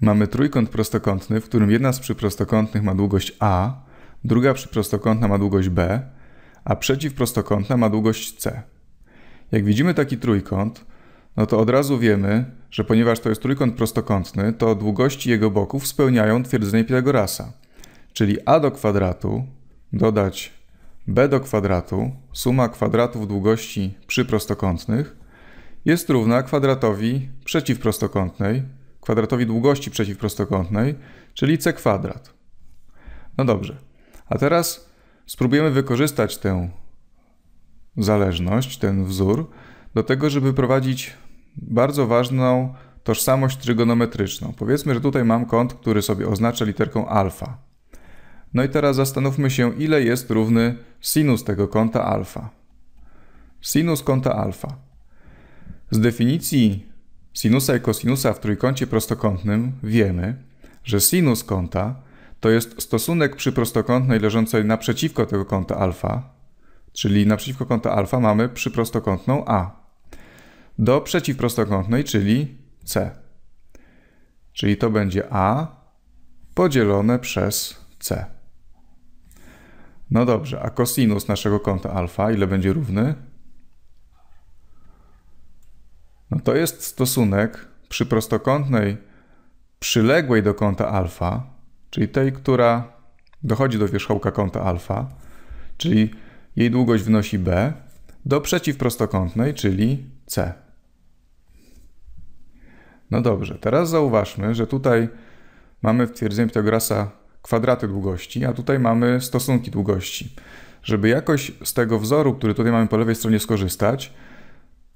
Mamy trójkąt prostokątny, w którym jedna z przyprostokątnych ma długość a, druga przyprostokątna ma długość b, a przeciwprostokątna ma długość c. Jak widzimy taki trójkąt, no to od razu wiemy, że ponieważ to jest trójkąt prostokątny, to długości jego boków spełniają twierdzenie Pitagorasa. Czyli a do kwadratu dodać b do kwadratu, suma kwadratów długości przyprostokątnych, jest równa kwadratowi przeciwprostokątnej, kwadratowi długości przeciwprostokątnej, czyli c kwadrat. No dobrze. A teraz spróbujemy wykorzystać tę zależność, ten wzór, do tego, żeby prowadzić bardzo ważną tożsamość trygonometryczną. Powiedzmy, że tutaj mam kąt, który sobie oznaczę literką alfa. No i teraz zastanówmy się, ile jest równy sinus tego kąta alfa. Sinus kąta alfa. Z definicji sinusa i kosinusa w trójkącie prostokątnym wiemy, że sinus kąta to jest stosunek przy prostokątnej leżącej naprzeciwko tego kąta alfa, czyli naprzeciwko kąta alfa mamy przyprostokątną A do przeciwprostokątnej, czyli C. Czyli to będzie A podzielone przez C. No dobrze, a kosinus naszego kąta alfa ile będzie równy? No to jest stosunek przy prostokątnej przyległej do kąta alfa, czyli tej, która dochodzi do wierzchołka kąta alfa, czyli jej długość wynosi b, do przeciwprostokątnej, czyli c. No dobrze, teraz zauważmy, że tutaj mamy w twierdzeniu Pitagorasa kwadraty długości, a tutaj mamy stosunki długości. Żeby jakoś z tego wzoru, który tutaj mamy po lewej stronie skorzystać,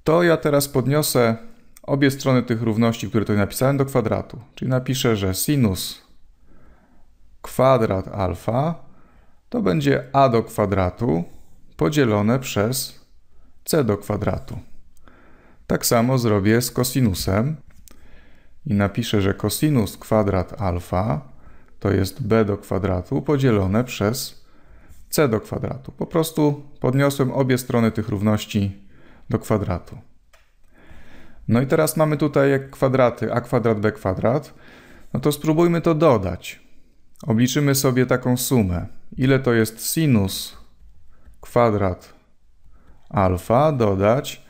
to ja teraz podniosę obie strony tych równości, które tutaj napisałem, do kwadratu. Czyli napiszę, że sinus kwadrat alfa to będzie a do kwadratu podzielone przez c do kwadratu. Tak samo zrobię z kosinusem i napiszę, że kosinus kwadrat alfa to jest b do kwadratu podzielone przez c do kwadratu. Po prostu podniosłem obie strony tych równości do kwadratu. No i teraz mamy tutaj jak kwadraty a kwadrat b kwadrat, no to spróbujmy to dodać. Obliczymy sobie taką sumę. Ile to jest sinus kwadrat alfa dodać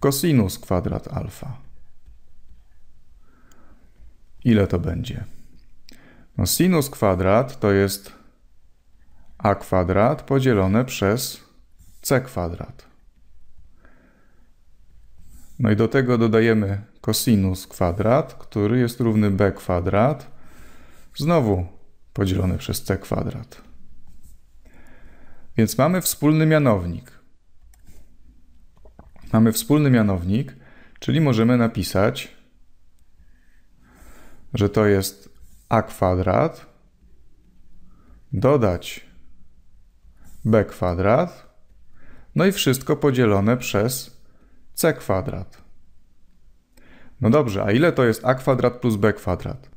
kosinus kwadrat alfa. Ile to będzie? No sinus kwadrat to jest a kwadrat podzielone przez c kwadrat. No i do tego dodajemy cosinus kwadrat, który jest równy b kwadrat, znowu podzielony przez c kwadrat. Więc mamy wspólny mianownik. Mamy wspólny mianownik, czyli możemy napisać, że to jest a kwadrat dodać b kwadrat, no i wszystko podzielone przez c kwadrat. No dobrze, a ile to jest a kwadrat plus b kwadrat?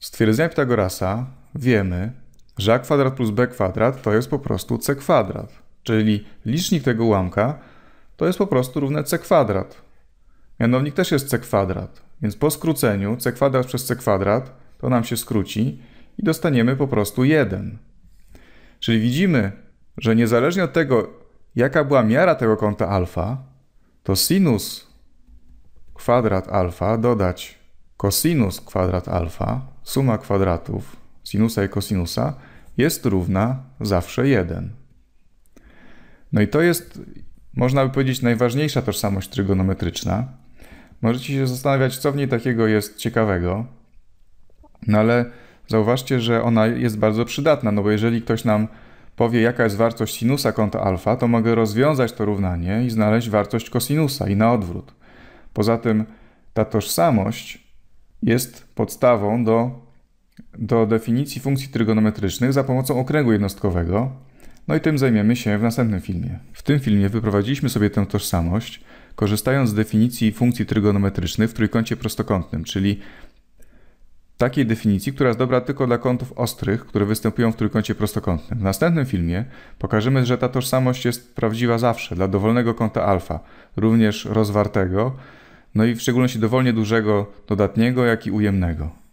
Z twierdzenia Pitagorasa wiemy, że a kwadrat plus b kwadrat to jest po prostu c kwadrat, czyli licznik tego ułamka to jest po prostu równe c kwadrat. Mianownik też jest c kwadrat, więc po skróceniu c kwadrat przez c kwadrat to nam się skróci i dostaniemy po prostu 1. Czyli widzimy, że niezależnie od tego, jaka była miara tego kąta alfa, to sinus kwadrat alfa dodać kosinus kwadrat alfa, suma kwadratów sinusa i kosinusa jest równa zawsze 1. No i to jest, można by powiedzieć, najważniejsza tożsamość trygonometryczna. Możecie się zastanawiać, co w niej takiego jest ciekawego, no ale zauważcie, że ona jest bardzo przydatna, no bo jeżeli ktoś nam powie, jaka jest wartość sinusa kąta alfa, to mogę rozwiązać to równanie i znaleźć wartość kosinusa i na odwrót. Poza tym ta tożsamość jest podstawą do, do definicji funkcji trygonometrycznych za pomocą okręgu jednostkowego. No i tym zajmiemy się w następnym filmie. W tym filmie wyprowadziliśmy sobie tę tożsamość, korzystając z definicji funkcji trygonometrycznych w trójkącie prostokątnym, czyli takiej definicji, która jest dobra tylko dla kątów ostrych, które występują w trójkącie prostokątnym. W następnym filmie pokażemy, że ta tożsamość jest prawdziwa zawsze dla dowolnego kąta alfa, również rozwartego, no i w szczególności dowolnie dużego dodatniego, jak i ujemnego.